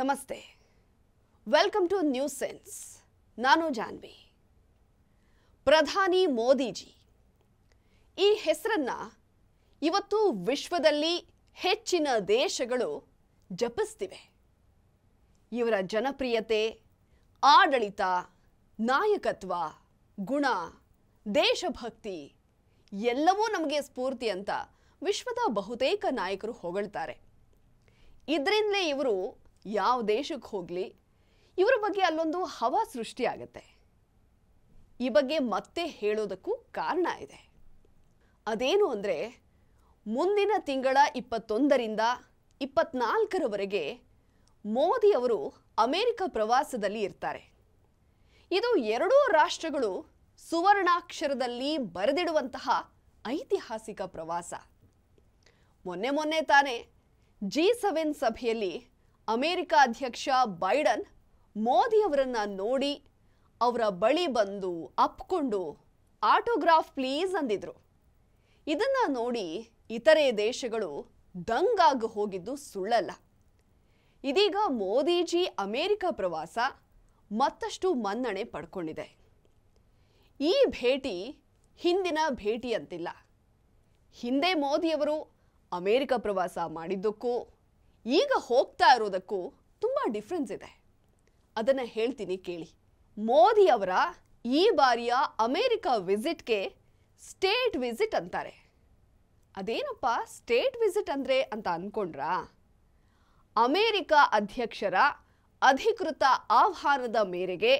ನಮಸ್ತೆ welcome two news sense ನಾನು ಜಾನ್ವಿ ಪ್ರಧಾನಿ ಮೋದಿಜಿ ಈ ಹೆಸರನ್ನು ಇವತ್ತು ವಿಶ್ವದಲ್ಲಿ ಹೆಚ್ಚಿನ ದೇಶಗಳು ಜಪಿಸ್ತಿವೆ ಇವರ ಜನಪ್ರಿಯತೆ ಆಡಳಿತ ನಾಯಕತ್ವ ಗುಣ ದೇಶಭಕ್ತಿ ಎಲ್ಲವೂ ನಮಗೆ ಸ್ಫೂರ್ತಿ ಅಂತ ವಿಶ್ವದ ಬಹುತೇಕ ನಾಯಕರು ಹೊಗಳ್ತಾರೆ ಇದರಿಂದಲೇ ಇವರು ಯಾವ ದೇಶಕ್ಕೆ ಹೋಗಲಿ ಇವರ ಬಗ್ಗೆ ಅಲ್ಲೊಂದು ಹವಾ ಸೃಷ್ಟಿಯಾಗತ್ತೆ ಈ ಬಗ್ಗೆ ಮತ್ತೆ ಹೇಳೋದಕ್ಕೂ ಕಾರಣ ಇದೆ ಅದೇನು ಅಂದರೆ ಮುಂದಿನ ತಿಂಗಳ ಇಪ್ಪತ್ತೊಂದರಿಂದ ಇಪ್ಪತ್ನಾಲ್ಕರವರೆಗೆ ಅವರು ಅಮೆರಿಕ ಪ್ರವಾಸದಲ್ಲಿ ಇರ್ತಾರೆ ಇದು ಎರಡೂ ರಾಷ್ಟ್ರಗಳು ಸುವರ್ಣಾಕ್ಷರದಲ್ಲಿ ಬರೆದಿಡುವಂತಹ ಐತಿಹಾಸಿಕ ಪ್ರವಾಸ ಮೊನ್ನೆ ಮೊನ್ನೆ ತಾನೇ ಜಿ ಸೆವೆನ್ ಸಭೆಯಲ್ಲಿ ಅಮೆರಿಕ ಅಧ್ಯಕ್ಷ ಬೈಡನ್ ಮೋದಿಯವರನ್ನ ನೋಡಿ ಅವರ ಬಳಿ ಬಂದು ಅಪ್ಕೊಂಡು ಆಟೋಗ್ರಾಫ್ ಪ್ಲೀಸ್ ಅಂದಿದ್ರು ಇದನ್ನ ನೋಡಿ ಇತರೆ ದೇಶಗಳು ಆಗಿ ಹೋಗಿದ್ದು ಸುಳ್ಳಲ್ಲ ಇದೀಗ ಮೋದಿಜಿ ಅಮೆರಿಕ ಪ್ರವಾಸ ಮತ್ತಷ್ಟು ಮನ್ನಣೆ ಪಡ್ಕೊಂಡಿದೆ ಈ ಭೇಟಿ ಹಿಂದಿನ ಭೇಟಿ ಅಂತಿಲ್ಲ ಹಿಂದೆ ಮೋದಿಯವರು ಅಮೆರಿಕ ಪ್ರವಾಸ ಮಾಡಿದ್ದಕ್ಕೂ ಈಗ ಹೋಗ್ತಾ ಇರೋದಕ್ಕೂ ತುಂಬ ಡಿಫ್ರೆನ್ಸ್ ಇದೆ ಅದನ್ನು ಹೇಳ್ತೀನಿ ಕೇಳಿ ಮೋದಿ ಈ ಬಾರಿಯ ಅಮೇರಿಕ ವಿಸಿಟ್ಗೆ ಸ್ಟೇಟ್ ವಿಸಿಟ್ ಅಂತಾರೆ ಅದೇನಪ್ಪ ಸ್ಟೇಟ್ ವಿಸಿಟ್ ಅಂದರೆ ಅಂತ ಅಂದ್ಕೊಂಡ್ರ ಅಮೇರಿಕ ಅಧ್ಯಕ್ಷರ ಅಧಿಕೃತ ಆಹ್ವಾನದ ಮೇರೆಗೆ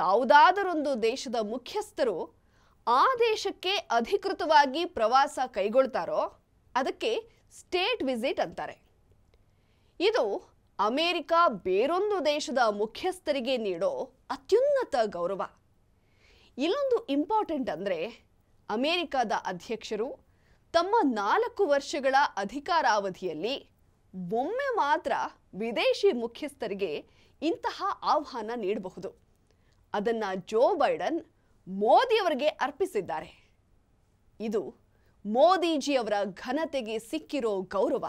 ಯಾವುದಾದರೊಂದು ದೇಶದ ಮುಖ್ಯಸ್ಥರು ಆ ದೇಶಕ್ಕೆ ಅಧಿಕೃತವಾಗಿ ಪ್ರವಾಸ ಕೈಗೊಳ್ತಾರೋ ಅದಕ್ಕೆ ಸ್ಟೇಟ್ ವಿಸಿಟ್ ಅಂತಾರೆ ಇದು ಅಮೇರಿಕ ಬೇರೊಂದು ದೇಶದ ಮುಖ್ಯಸ್ಥರಿಗೆ ನೀಡೋ ಅತ್ಯುನ್ನತ ಗೌರವ ಇಲ್ಲೊಂದು ಇಂಪಾರ್ಟೆಂಟ್ ಅಂದರೆ ಅಮೇರಿಕಾದ ಅಧ್ಯಕ್ಷರು ತಮ್ಮ ನಾಲ್ಕು ವರ್ಷಗಳ ಅಧಿಕಾರಾವಧಿಯಲ್ಲಿ ಒಮ್ಮೆ ಮಾತ್ರ ವಿದೇಶಿ ಮುಖ್ಯಸ್ಥರಿಗೆ ಇಂತಹ ಆಹ್ವಾನ ನೀಡಬಹುದು ಅದನ್ನು ಜೋ ಬೈಡನ್ ಮೋದಿಯವರಿಗೆ ಅರ್ಪಿಸಿದ್ದಾರೆ ಇದು ಮೋದಿಜಿಯವರ ಘನತೆಗೆ ಸಿಕ್ಕಿರೋ ಗೌರವ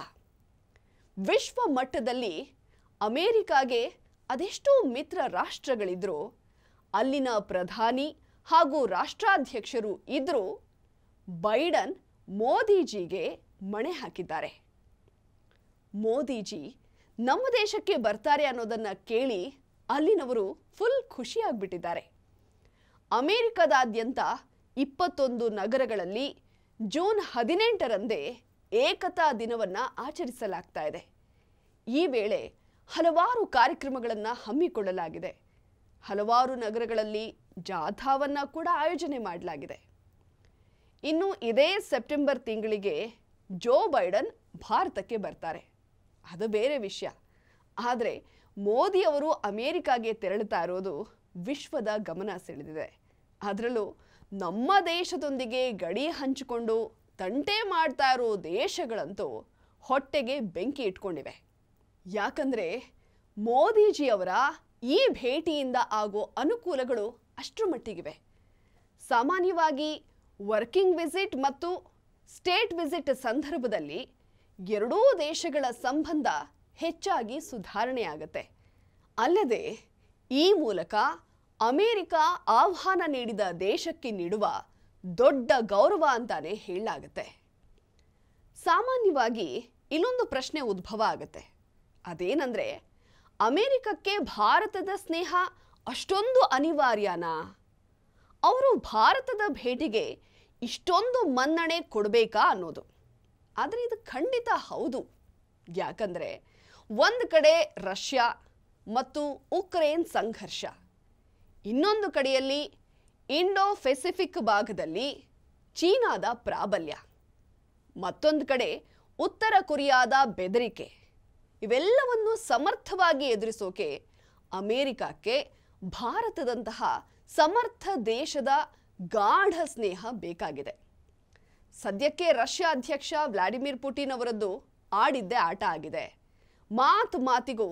ವಿಶ್ವ ಮಟ್ಟದಲ್ಲಿ ಅಮೇರಿಕಾಗೆ ಅದೆಷ್ಟೋ ಮಿತ್ರ ರಾಷ್ಟ್ರಗಳಿದ್ರೂ ಅಲ್ಲಿನ ಪ್ರಧಾನಿ ಹಾಗೂ ರಾಷ್ಟ್ರಾಧ್ಯಕ್ಷರು ಇದ್ದರೂ ಬೈಡನ್ ಮೋದಿಜಿಗೆ ಮಣೆ ಹಾಕಿದ್ದಾರೆ ಮೋದಿಜಿ ನಮ್ಮ ದೇಶಕ್ಕೆ ಬರ್ತಾರೆ ಅನ್ನೋದನ್ನು ಕೇಳಿ ಅಲ್ಲಿನವರು ಫುಲ್ ಖುಷಿಯಾಗ್ಬಿಟ್ಟಿದ್ದಾರೆ ಅಮೇರಿಕದಾದ್ಯಂತ ಇಪ್ಪತ್ತೊಂದು ನಗರಗಳಲ್ಲಿ ಜೂನ್ ಹದಿನೆಂಟರಂದೇ ಏಕತಾ ದಿನವನ್ನು ಆಚರಿಸಲಾಗ್ತಾ ಇದೆ ಈ ವೇಳೆ ಹಲವಾರು ಕಾರ್ಯಕ್ರಮಗಳನ್ನು ಹಮ್ಮಿಕೊಳ್ಳಲಾಗಿದೆ ಹಲವಾರು ನಗರಗಳಲ್ಲಿ ಜಾಥಾವನ್ನು ಕೂಡ ಆಯೋಜನೆ ಮಾಡಲಾಗಿದೆ ಇನ್ನು ಇದೇ ಸೆಪ್ಟೆಂಬರ್ ತಿಂಗಳಿಗೆ ಜೋ ಬೈಡನ್ ಭಾರತಕ್ಕೆ ಬರ್ತಾರೆ ಅದು ಬೇರೆ ವಿಷಯ ಆದರೆ ಮೋದಿ ಅವರು ಅಮೇರಿಕಾಗೆ ತೆರಳುತ್ತಾ ಇರೋದು ವಿಶ್ವದ ಗಮನ ಸೆಳೆದಿದೆ ಅದರಲ್ಲೂ ನಮ್ಮ ದೇಶದೊಂದಿಗೆ ಗಡಿ ಹಂಚಿಕೊಂಡು ತಂಟೆ ಮಾಡ್ತಾ ಇರೋ ದೇಶಗಳಂತೂ ಹೊಟ್ಟೆಗೆ ಬೆಂಕಿ ಇಟ್ಕೊಂಡಿವೆ ಯಾಕಂದರೆ ಮೋದಿಜಿಯವರ ಈ ಭೇಟಿಯಿಂದ ಆಗೋ ಅನುಕೂಲಗಳು ಅಷ್ಟರ ಮಟ್ಟಿಗಿವೆ ಸಾಮಾನ್ಯವಾಗಿ ವರ್ಕಿಂಗ್ ವಿಸಿಟ್ ಮತ್ತು ಸ್ಟೇಟ್ ವಿಸಿಟ್ ಸಂದರ್ಭದಲ್ಲಿ ಎರಡೂ ದೇಶಗಳ ಸಂಬಂಧ ಹೆಚ್ಚಾಗಿ ಸುಧಾರಣೆಯಾಗತ್ತೆ ಅಲ್ಲದೆ ಈ ಮೂಲಕ ಅಮೆರಿಕ ಆಹ್ವಾನ ನೀಡಿದ ದೇಶಕ್ಕೆ ನೀಡುವ ದೊಡ್ಡ ಗೌರವ ಅಂತಾನೆ ಹೇಳಲಾಗತ್ತೆ ಸಾಮಾನ್ಯವಾಗಿ ಇಲ್ಲೊಂದು ಪ್ರಶ್ನೆ ಉದ್ಭವ ಆಗುತ್ತೆ ಅದೇನಂದ್ರೆ ಅಮೇರಿಕಕ್ಕೆ ಭಾರತದ ಸ್ನೇಹ ಅಷ್ಟೊಂದು ಅನಿವಾರ್ಯನಾ ಅವರು ಭಾರತದ ಭೇಟಿಗೆ ಇಷ್ಟೊಂದು ಮನ್ನಣೆ ಕೊಡಬೇಕಾ ಅನ್ನೋದು ಆದರೆ ಇದು ಖಂಡಿತ ಹೌದು ಯಾಕಂದರೆ ಒಂದು ಕಡೆ ರಷ್ಯಾ ಮತ್ತು ಉಕ್ರೇನ್ ಸಂಘರ್ಷ ಇನ್ನೊಂದು ಕಡೆಯಲ್ಲಿ ಇಂಡೋ ಪೆಸಿಫಿಕ್ ಭಾಗದಲ್ಲಿ ಚೀನಾದ ಪ್ರಾಬಲ್ಯ ಮತ್ತೊಂದು ಕಡೆ ಉತ್ತರ ಕೊರಿಯಾದ ಬೆದರಿಕೆ ಇವೆಲ್ಲವನ್ನು ಸಮರ್ಥವಾಗಿ ಎದುರಿಸೋಕೆ ಅಮೇರಿಕಕ್ಕೆ ಭಾರತದಂತಹ ಸಮರ್ಥ ದೇಶದ ಗಾಢ ಸ್ನೇಹ ಬೇಕಾಗಿದೆ ಸದ್ಯಕ್ಕೆ ರಷ್ಯಾ ಅಧ್ಯಕ್ಷ ವ್ಲಾಡಿಮಿರ್ ಪುಟಿನ್ ಅವರದ್ದು ಆಡಿದ್ದೇ ಆಟ ಆಗಿದೆ ಮಾತು ಮಾತಿಗೂ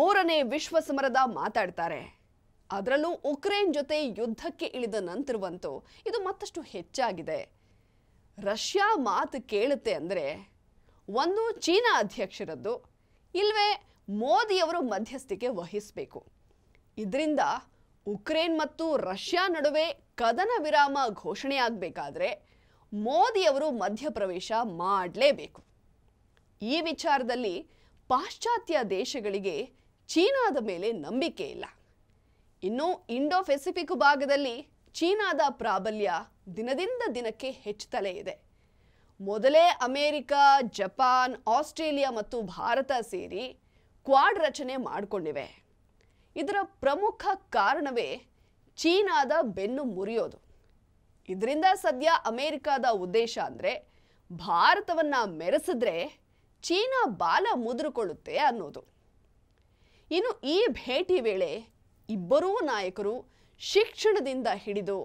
ಮೂರನೇ ವಿಶ್ವ ಸಮರದ ಮಾತಾಡ್ತಾರೆ ಅದರಲ್ಲೂ ಉಕ್ರೇನ್ ಜೊತೆ ಯುದ್ಧಕ್ಕೆ ಇಳಿದ ನಂತರವಂತೂ ಇದು ಮತ್ತಷ್ಟು ಹೆಚ್ಚಾಗಿದೆ ರಷ್ಯಾ ಮಾತು ಕೇಳುತ್ತೆ ಅಂದರೆ ಒಂದು ಚೀನಾ ಅಧ್ಯಕ್ಷರದ್ದು ಇಲ್ಲವೇ ಮೋದಿಯವರು ಮಧ್ಯಸ್ಥಿಕೆ ವಹಿಸಬೇಕು ಇದರಿಂದ ಉಕ್ರೇನ್ ಮತ್ತು ರಷ್ಯಾ ನಡುವೆ ಕದನ ವಿರಾಮ ಘೋಷಣೆಯಾಗಬೇಕಾದ್ರೆ ಮೋದಿಯವರು ಮಧ್ಯಪ್ರವೇಶ ಮಾಡಲೇಬೇಕು ಈ ವಿಚಾರದಲ್ಲಿ ಪಾಶ್ಚಾತ್ಯ ದೇಶಗಳಿಗೆ ಚೀನಾದ ಮೇಲೆ ನಂಬಿಕೆ ಇಲ್ಲ ಇನ್ನು ಇಂಡೋ ಪೆಸಿಫಿಕ್ ಭಾಗದಲ್ಲಿ ಚೀನಾದ ಪ್ರಾಬಲ್ಯ ದಿನದಿಂದ ದಿನಕ್ಕೆ ಹೆಚ್ಚುತ್ತಲೇ ಇದೆ ಮೊದಲೇ ಅಮೇರಿಕಾ ಜಪಾನ್ ಆಸ್ಟ್ರೇಲಿಯಾ ಮತ್ತು ಭಾರತ ಸೇರಿ ಕ್ವಾಡ್ ರಚನೆ ಮಾಡಿಕೊಂಡಿವೆ ಇದರ ಪ್ರಮುಖ ಕಾರಣವೇ ಚೀನಾದ ಬೆನ್ನು ಮುರಿಯೋದು ಇದರಿಂದ ಸದ್ಯ ಅಮೇರಿಕಾದ ಉದ್ದೇಶ ಅಂದರೆ ಭಾರತವನ್ನು ಮೆರೆಸಿದ್ರೆ ಚೀನಾ ಬಾಲ ಮುದುರುಕೊಳ್ಳುತ್ತೆ ಅನ್ನೋದು ಇನ್ನು ಈ ಭೇಟಿ ವೇಳೆ ಇಬ್ಬರೂ ನಾಯಕರು ಶಿಕ್ಷಣದಿಂದ ಹಿಡಿದು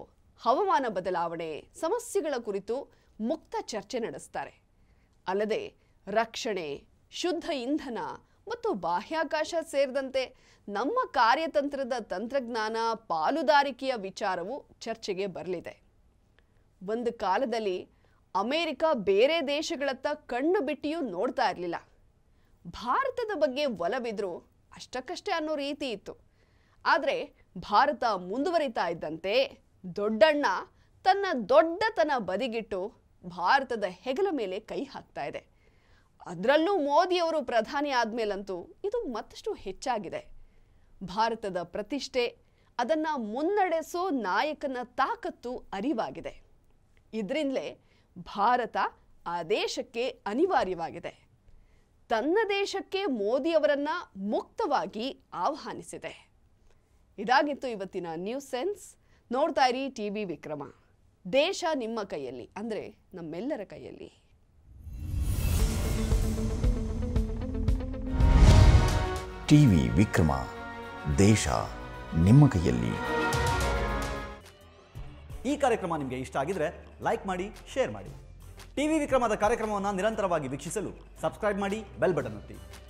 ಹವಾಮಾನ ಬದಲಾವಣೆ ಸಮಸ್ಯೆಗಳ ಕುರಿತು ಮುಕ್ತ ಚರ್ಚೆ ನಡೆಸ್ತಾರೆ ಅಲ್ಲದೆ ರಕ್ಷಣೆ ಶುದ್ಧ ಇಂಧನ ಮತ್ತು ಬಾಹ್ಯಾಕಾಶ ಸೇರಿದಂತೆ ನಮ್ಮ ಕಾರ್ಯತಂತ್ರದ ತಂತ್ರಜ್ಞಾನ ಪಾಲುದಾರಿಕೆಯ ವಿಚಾರವು ಚರ್ಚೆಗೆ ಬರಲಿದೆ ಒಂದು ಕಾಲದಲ್ಲಿ ಅಮೇರಿಕ ಬೇರೆ ದೇಶಗಳತ್ತ ಕಣ್ಣು ಬಿಟ್ಟಿಯೂ ನೋಡ್ತಾ ಇರಲಿಲ್ಲ ಭಾರತದ ಬಗ್ಗೆ ಒಲವಿದ್ರು ಅಷ್ಟಕ್ಕಷ್ಟೇ ಅನ್ನೋ ರೀತಿ ಇತ್ತು ಆದರೆ ಭಾರತ ಮುಂದುವರಿತಾ ಇದ್ದಂತೆ ದೊಡ್ಡಣ್ಣ ತನ್ನ ದೊಡ್ಡತನ ಬದಿಗಿಟ್ಟು ಭಾರತದ ಹೆಗಲ ಮೇಲೆ ಕೈ ಹಾಕ್ತಾ ಇದೆ ಅದರಲ್ಲೂ ಮೋದಿಯವರು ಪ್ರಧಾನಿ ಆದಮೇಲಂತೂ ಇದು ಮತ್ತಷ್ಟು ಹೆಚ್ಚಾಗಿದೆ ಭಾರತದ ಪ್ರತಿಷ್ಠೆ ಅದನ್ನು ಮುನ್ನಡೆಸೋ ನಾಯಕನ ತಾಕತ್ತು ಅರಿವಾಗಿದೆ ಇದರಿಂದಲೇ ಭಾರತ ಆ ದೇಶಕ್ಕೆ ಅನಿವಾರ್ಯವಾಗಿದೆ ತನ್ನ ದೇಶಕ್ಕೆ ಮೋದಿಯವರನ್ನು ಮುಕ್ತವಾಗಿ ಆಹ್ವಾನಿಸಿದೆ ಇದಾಗಿತ್ತು ಇವತ್ತಿನ ನ್ಯೂಸ್ ಸೆನ್ಸ್ ನೋಡ್ತಾ ಇರಿ ಟಿ ವಿ ವಿಕ್ರಮ ದೇಶ ನಿಮ್ಮ ಕೈಯಲ್ಲಿ ಅಂದರೆ ನಮ್ಮೆಲ್ಲರ ಕೈಯಲ್ಲಿ ಟಿ ವಿ ವಿಕ್ರಮ ದೇಶ ನಿಮ್ಮ ಕೈಯಲ್ಲಿ ಈ ಕಾರ್ಯಕ್ರಮ ನಿಮಗೆ ಇಷ್ಟ ಆಗಿದ್ರೆ ಲೈಕ್ ಮಾಡಿ ಶೇರ್ ಮಾಡಿ ಟಿವಿ ವಿಕ್ರಮದ ಕಾರ್ಯಕ್ರಮವನ್ನು ನಿರಂತರವಾಗಿ ವೀಕ್ಷಿಸಲು ಸಬ್ಸ್ಕ್ರೈಬ್ ಮಾಡಿ ಬೆಲ್ ಬಟನ್ ಒತ್ತಿ